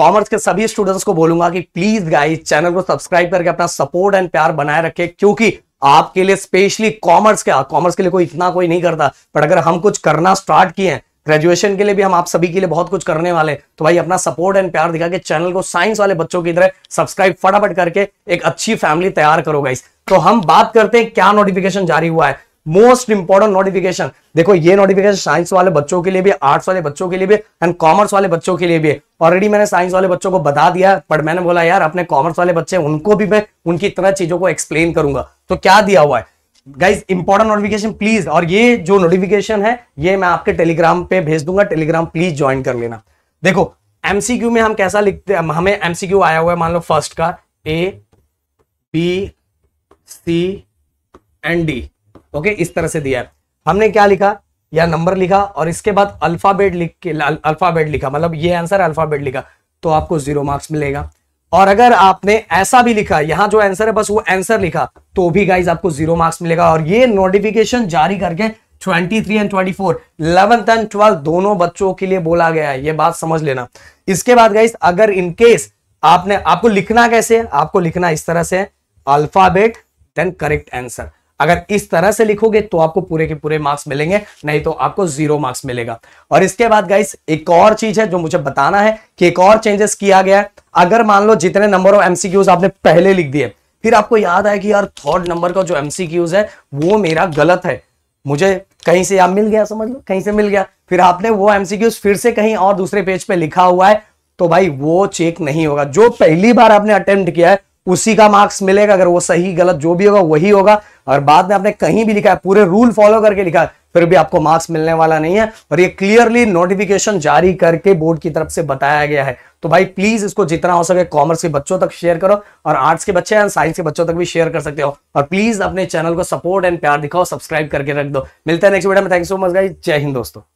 commerce के सभी students को बोलूंगा कि प्लीज गाइस चैनल को सब्सक्राइब करके अपना सपोर्ट एंड प्यार बनाए रखें क्योंकि आपके लिए स्पेशली कॉमर्स का कॉमर्स के लिए कोई इतना कोई नहीं करता बट अगर हम कुछ करना स्टार्ट किए हैं ग्रेजुएशन के लिए भी हम आप सभी के लिए बहुत कुछ करने वाले हैं तो भाई अपना सपोर्ट एंड प्यार दिखा के चैनल को साइंस वाले बच्चों की तरह सब्सक्राइब फटाफट करके एक अच्छी फैमिली तैयार करो गाइस तो हम बात करते हैं क्या नोटिफिकेशन जारी हुआ है मोस्ट इंपॉर्टेंट नोटिफिकेशन देखो ये नोटिफिकेशन साइंस वाले बच्चों के लिए भी आर्ट्स वाले बच्चों के लिए भी एंड कॉमर्स वाले बच्चों के लिए भी ऑलरेडी मैंने साइंस वाले बच्चों को बता दिया पर मैंने बोला यार अपने कॉमर्स वाले बच्चे उनको भी मैं उनकी तरह चीजों को एक्सप्लेन करूंगा तो क्या दिया हुआ है गाइज इंपॉर्टेंट नोटिफिकेशन प्लीज और ये जो नोटिफिकेशन है ये मैं आपके टेलीग्राम पे भेज दूंगा टेलीग्राम प्लीज ज्वाइन कर लेना देखो एमसीक्यू में हम कैसा लिखते हैं हमें एमसीक्यू आया हुआ है मान लो फर्स्ट का A B C and D okay इस तरह से दिया है हमने क्या लिखा या नंबर लिखा और इसके बाद अल्फाबेट लिख के अल्फाबेट लिखा मतलब ये आंसर अल्फाबेट लिखा तो आपको जीरो मार्क्स मिलेगा और अगर आपने ऐसा भी लिखा यहाँ जो आंसर है बस वो आंसर लिखा तो भी गाइज आपको जीरो मार्क्स मिलेगा और ये नोटिफिकेशन जारी करके 23 एंड 24 11th एंड 12 दोनों बच्चों के लिए बोला गया है ये बात समझ लेना इसके बाद गाइज अगर इनकेस आपने आपको लिखना कैसे आपको लिखना इस तरह से अल्फाबेट देन करेक्ट आंसर अगर इस तरह से लिखोगे तो आपको पूरे के पूरे मार्क्स मिलेंगे नहीं तो आपको जीरो मार्क्स मिलेगा और इसके बाद गाइस एक और चीज है जो मुझे बताना है कि एक और चेंजेस किया गया है अगर मान लो जितने नंबर ऑफ एमसीक्यूज आपने पहले लिख दिए फिर आपको याद आया कि यार थर्ड नंबर का जो एमसीक्यूज है वो मेरा गलत है मुझे कहीं से आप मिल गया समझ लो कहीं से मिल गया फिर आपने वो एमसीक्यूज फिर से कहीं और दूसरे पेज पे लिखा हुआ है तो भाई वो चेक नहीं होगा जो पहली बार आपने अटेम्प्ट किया है उसी का मार्क्स मिलेगा अगर वो सही गलत जो भी होगा वही होगा और बाद में आपने कहीं भी लिखा है पूरे रूल फॉलो करके लिखा है फिर भी आपको मार्क्स मिलने वाला नहीं है और ये क्लियरली नोटिफिकेशन जारी करके बोर्ड की तरफ से बताया गया है तो भाई प्लीज इसको जितना हो सके कॉमर्स के बच्चों तक शेयर करो और आर्ट्स के बच्चे एंड साइंस के बच्चों तक भी शेयर कर सकते हो और प्लीज अपने चैनल को सपोर्ट एंड प्यार दिखाओ सब्सक्राइब करके रख दो मिलते हैं नेक्स्ट वीडियो में थैंक सो मच भाई जय हिंद दोस्तों